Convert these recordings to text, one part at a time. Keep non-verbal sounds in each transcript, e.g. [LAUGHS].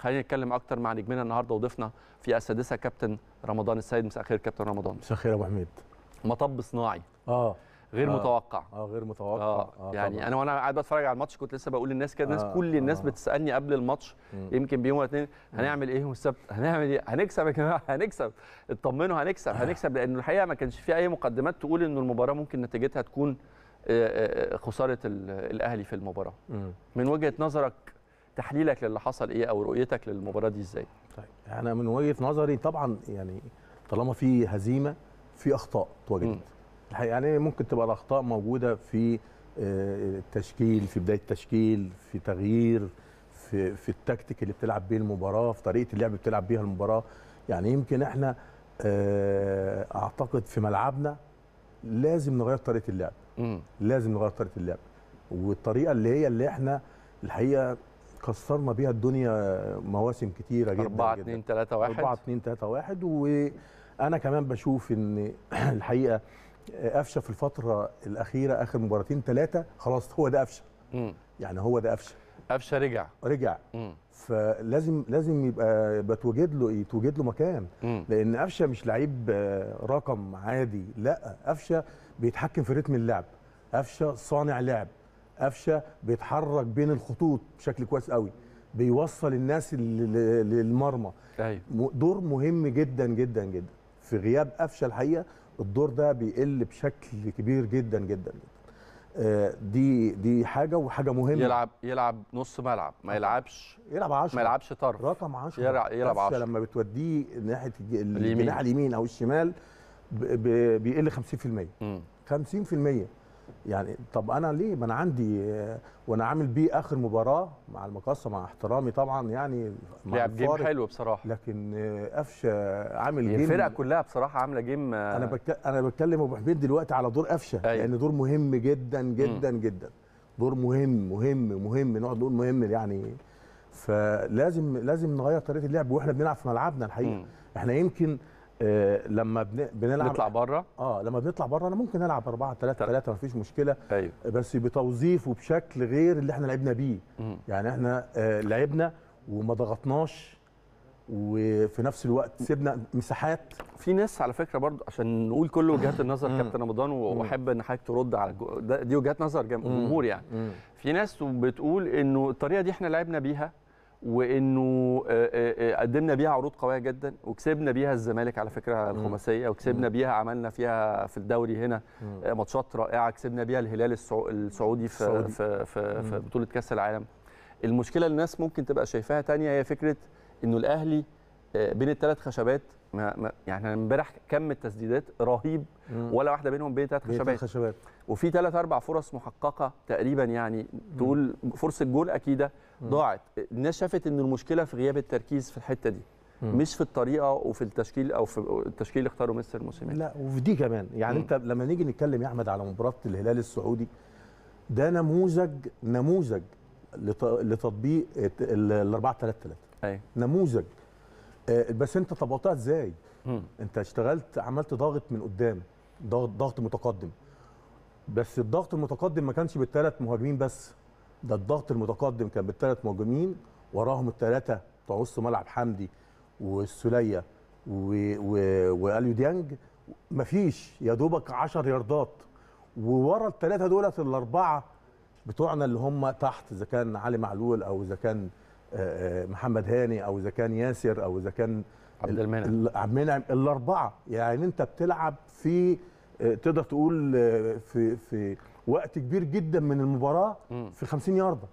خلينا نتكلم اكتر مع نجمنا النهارده وضيفنا في السادسه كابتن رمضان السيد مساء الخير كابتن رمضان مساء الخير يا ابو حميد مطب صناعي اه غير آه. متوقع اه غير متوقع آه. آه يعني طبعا. انا وانا قاعد بتفرج على الماتش كنت لسه بقول للناس كده الناس آه. كل الناس آه. بتسالني قبل الماتش م. يمكن بيوم الاثنين هنعمل ايه والسبت هنعمل ايه هنكسب يا جماعه [LAUGHS] هنكسب اطمنوا هنكسب آه. هنكسب لانه الحقيقه ما كانش في اي مقدمات تقول ان المباراه ممكن نتيجتها تكون آه، آه، خساره الاهلي في المباراه م. من وجهه نظرك تحليلك للي حصل ايه او رؤيتك للمباراه دي ازاي طيب انا من وجهه نظري طبعا يعني طالما في هزيمه في اخطاء اتوجدت الحقيقه يعني ممكن تبقى الاخطاء موجوده في آه، التشكيل في بدايه التشكيل في تغيير في في التكتيك اللي بتلعب بيه المباراه في طريقه اللعب اللي بتلعب بيها المباراه يعني يمكن احنا آه، اعتقد في ملعبنا لازم نغير طريقه اللعب لازم نغير طريقه اللعب والطريقه اللي هي اللي احنا الحقيقه كسرنا بيها الدنيا مواسم كتيره جدا 4 2 3 1 4 2 3 1 وانا كمان بشوف ان [CLEARS THROAT] الحقيقه قفشه في الفتره الاخيره اخر مباراتين ثلاثه خلاص هو ده قفشه يعني هو ده قفشه قفشه رجع رجع م. فلازم لازم يبقى بتوجد له يتوجد إيه؟ له مكان م. لان قفشه مش لعيب آه، رقم عادي لا قفشه بيتحكم في رتم اللعب قفشه صانع لعب قفشه بيتحرك بين الخطوط بشكل كويس قوي بيوصل الناس للمرمى أيوة. دور مهم جدا جدا جدا في غياب قفشه الحقيقه الدور ده بيقل بشكل كبير جدا جدا آه، دي دي حاجه وحاجه مهمه يلعب يلعب نص ملعب ما يلعبش يلعب 10 ما يلعبش طرف رقم 10 يلعب 10 لما بتوديه ناحيه الناحية اليمين او الشمال بيقل 50% 50% يعني طب انا ليه ما انا عندي وانا عامل بيه اخر مباراه مع المقصه مع احترامي طبعا يعني مع لعب جيم حلو بصراحه لكن قفشه عامل جيم الفرقه كلها بصراحه عامله جيم انا بك... انا بتكلم ابو حميد دلوقتي على دور قفشه أيوة. لان دور مهم جدا جدا م. جدا دور مهم مهم مهم نقعد نقول مهم يعني فلازم لازم نغير طريقه اللعب واحنا بنلعب في ملعبنا الحقيقه م. احنا يمكن آه، لما بن... بنلعب نطلع بره اه لما بنطلع بره انا ممكن العب 4 3 3 مفيش مشكله أيوه. بس بتوظيف وبشكل غير اللي احنا لعبنا بيه مم. يعني احنا آه لعبنا وما ضغطناش وفي نفس الوقت سيبنا مساحات في ناس على فكره برضو عشان نقول كل وجهات النظر كابتن رمضان واحب ان حضرتك ترد على جو... دي وجهات نظر جمهور يعني في ناس بتقول انه الطريقه دي احنا لعبنا بيها وانه آه، آه، آه، قدمنا بيها عروض قويه جدا وكسبنا بيها الزمالك على فكره الخماسيه وكسبنا بيها عملنا فيها في الدوري هنا ماتشات رائعه كسبنا بيها الهلال السعودي في في في, في بطوله كاس العالم المشكله الناس ممكن تبقى شايفاها تانية هي فكره انه الاهلي بين الثلاث خشبات ما ما يعني امبارح كم التسديدات رهيب ولا واحده منهم بين ثلاث خشبات, خشبات. وفي ثلاث اربع فرص محققه تقريبا يعني تقول فرصه جول اكيده ضاعت الناس شافت ان المشكله في غياب التركيز في الحته دي مش في الطريقه وفي التشكيل او في التشكيل اللي اختاره مستر موسيماني لا وفي دي كمان يعني مم. انت لما نيجي نتكلم يا احمد على مباراه الهلال السعودي ده نموذج نموذج لتطبيق ال 4 3 3 ايوه نموذج آه، بس انت طبقتها ازاي؟ انت اشتغلت عملت ضغط من قدام ضغط ضغط متقدم بس الضغط المتقدم ما كانش بالثلاث مهاجمين بس ده الضغط المتقدم كان بالثلاث مهاجمين وراهم الثلاثه بتوع نص ملعب حمدي والسوليه واليو ديانج مفيش يا دوبك 10 ياردات وورا الثلاثه دولت الاربعه بتوعنا اللي هم تحت اذا كان علي معلول او اذا كان آه، آه، محمد هاني او اذا كان ياسر او اذا كان عبد المنعم عبد المنعم الاربعه يعني انت بتلعب في آه، تقدر تقول في في وقت كبير جدا من المباراه م. في 50 يارده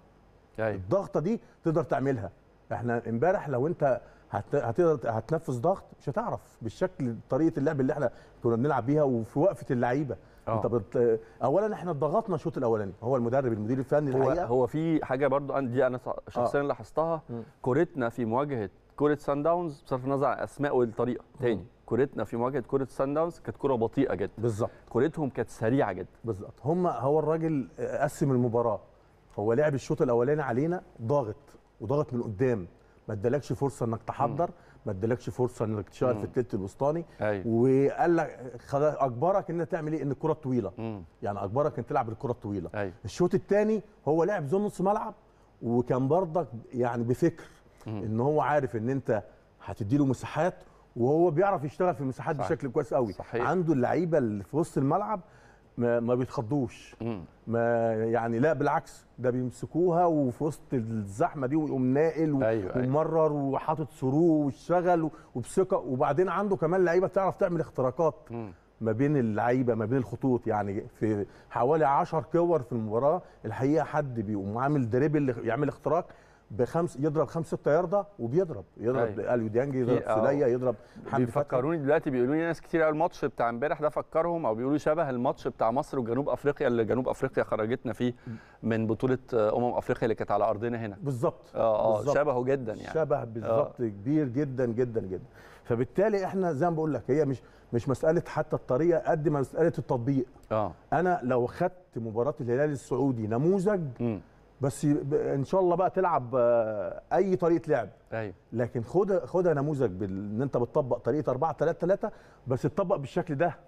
أيوة. الضغطه دي تقدر تعملها احنا امبارح لو انت هتقدر هتنفذ ضغط مش هتعرف بالشكل طريقه اللعب اللي احنا كنا بنلعب بيها وفي وقفه اللعيبه آه. انت بت... اولا احنا ضغطنا الشوط الاولاني هو المدرب المدير الفني هو الحقيقه هو في حاجه برضو دي انا آه. شخصيا لاحظتها كورتنا في مواجهه كوره سان داونز بصرف النظر عن اسماء والطريقه تاني كورتنا في مواجهه كوره سان داونز كانت كوره بطيئه جدا بالظبط كورتهم كانت سريعه جدا بالظبط هم هو الراجل قسم المباراه هو لعب الشوط الاولاني علينا ضاغط وضاغط من قدام ما ادالكش فرصه انك تحضر ما ادالكش فرصه انك تشتغل في الثلث الوسطاني أيوه. وقال لك اجبرك ان تعمل ايه ان الكره الطويله يعني اجبرك ان تلعب الكره الطويله أيوه. الشوط الثاني هو لعب زون نص ملعب وكان برضك يعني بفكر ان هو عارف ان انت هتدي له مساحات وهو بيعرف يشتغل في المساحات صحيح. بشكل كويس قوي صحيح. عنده اللعيبه اللي في وسط الملعب ما, ما بيتخضوش ما يعني لا بالعكس ده بيمسكوها وفي وسط الزحمه دي ويقوم ناقل و... أيوة, أيوة. ومرر أيوة. وحاطط ثرو واشتغل وبثقه وبعدين عنده كمان لعيبه بتعرف تعمل اختراقات ما بين اللعيبه ما بين الخطوط يعني في حوالي 10 كور في المباراه الحقيقه حد بيقوم عامل دريبل يعمل اختراق بخمس يضرب خمس ست يارده وبيضرب يضرب أيوة. طيب. اليو ديانج يضرب آه، سليه يضرب حد بيفكروني دلوقتي بيقولوا لي ناس كتير قوي الماتش بتاع امبارح ده فكرهم او بيقولوا شبه الماتش بتاع مصر وجنوب افريقيا اللي جنوب افريقيا خرجتنا فيه من بطوله آه، امم افريقيا اللي كانت على ارضنا هنا بالظبط اه, آه، شبهه جدا يعني شبه بالظبط كبير جدا جدا جدا فبالتالي احنا زي ما بقول لك هي مش مش مساله حتى الطريقه قد ما مساله التطبيق اه انا لو خدت مباراه الهلال السعودي نموذج م. بس ان شاء الله بقى تلعب آه، اي طريقه لعب ايوه لكن خدها خدها نموذج ان انت بتطبق طريقه 4 3 3 بس تطبق بالشكل ده